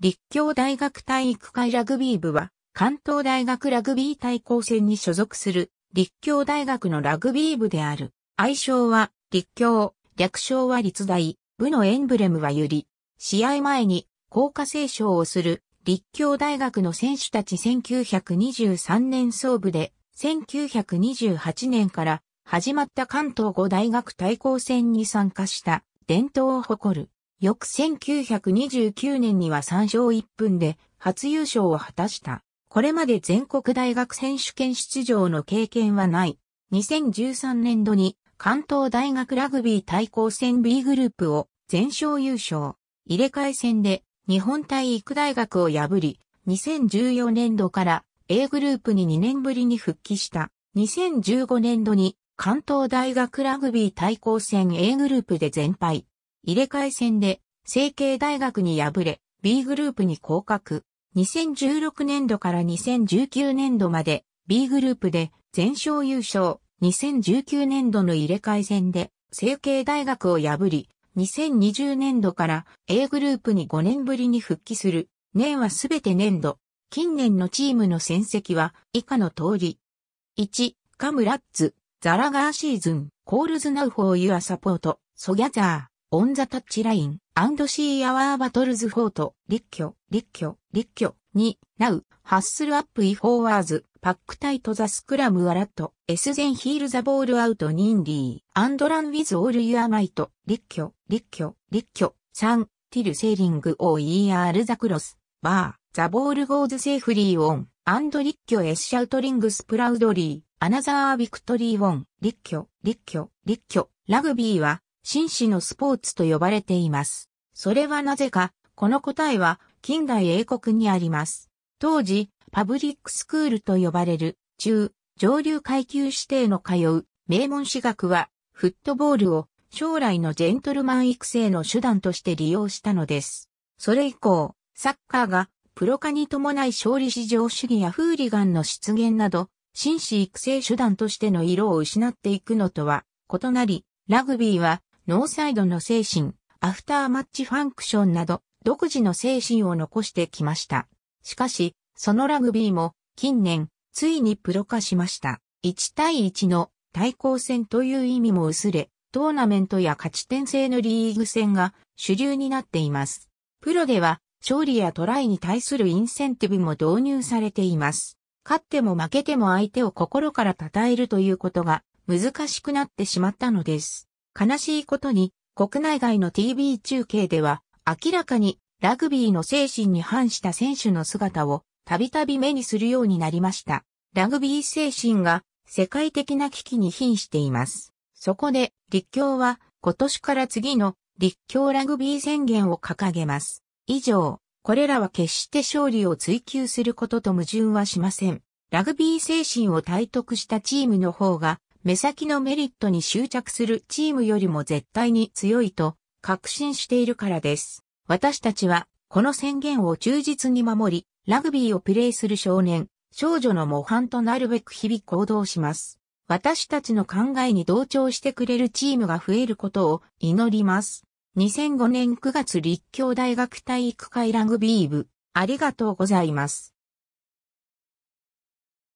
立教大学体育会ラグビー部は、関東大学ラグビー対抗戦に所属する、立教大学のラグビー部である。愛称は、立教、略称は立大、部のエンブレムはゆり。試合前に、校歌斉唱をする、立教大学の選手たち1923年総部で、1928年から始まった関東5大学対抗戦に参加した伝統を誇る。翌1929年には3勝1分で初優勝を果たした。これまで全国大学選手権出場の経験はない。2013年度に関東大学ラグビー対抗戦 B グループを全勝優勝。入れ替え戦で日本体育大学を破り、2014年度から A グループに2年ぶりに復帰した。2015年度に関東大学ラグビー対抗戦 A グループで全敗。入れ替え戦で、成形大学に敗れ、B グループに降格。2016年度から2019年度まで B グループで全勝優勝。2019年度の入れ替え戦で成形大学を破り、2020年度から A グループに5年ぶりに復帰する。年はすべて年度。近年のチームの戦績は以下の通り。1、カムラッツ、ザラガーシーズン、コールズナウフォーユアサポート、ソギャザー。オンザタッチライン、アンドシーアワーバトルズフォート、立挙、立挙、立挙、に、ナウ、ハッスルアップイフォーワーズ、パックタイトザスクラムアラット、エスゼンヒールザボールアウトニンリー、アンドランウィズオールユアマイト、立挙、立挙、立挙、3、ティルセーリングオーイーアールザクロス、バー、ザボールゴーズセーフリーオン、アンド立挙エッシャウトリングスプラウドリー、アナザービクトリーオン、立挙、立挙、立挙、ラグビーは、紳士のスポーツと呼ばれています。それはなぜか、この答えは近代英国にあります。当時、パブリックスクールと呼ばれる中、上流階級指定の通う名門私学は、フットボールを将来のジェントルマン育成の手段として利用したのです。それ以降、サッカーがプロ化に伴い勝利至上主義やフーリガンの出現など、紳士育成手段としての色を失っていくのとは異なり、ラグビーはノーサイドの精神、アフターマッチファンクションなど、独自の精神を残してきました。しかし、そのラグビーも、近年、ついにプロ化しました。1対1の対抗戦という意味も薄れ、トーナメントや勝ち点制のリーグ戦が主流になっています。プロでは、勝利やトライに対するインセンティブも導入されています。勝っても負けても相手を心から称えるということが難しくなってしまったのです。悲しいことに、国内外の TV 中継では、明らかにラグビーの精神に反した選手の姿を、たびたび目にするようになりました。ラグビー精神が世界的な危機に瀕しています。そこで、立教は今年から次の立教ラグビー宣言を掲げます。以上、これらは決して勝利を追求することと矛盾はしません。ラグビー精神を体得したチームの方が目先のメリットに執着するチームよりも絶対に強いと確信しているからです。私たちは、この宣言を忠実に守り、ラグビーをプレイする少年、少女の模範となるべく日々行動します。私たちの考えに同調してくれるチームが増えることを祈ります。2005年9月立教大学体育会ラグビー部、ありがとうございます。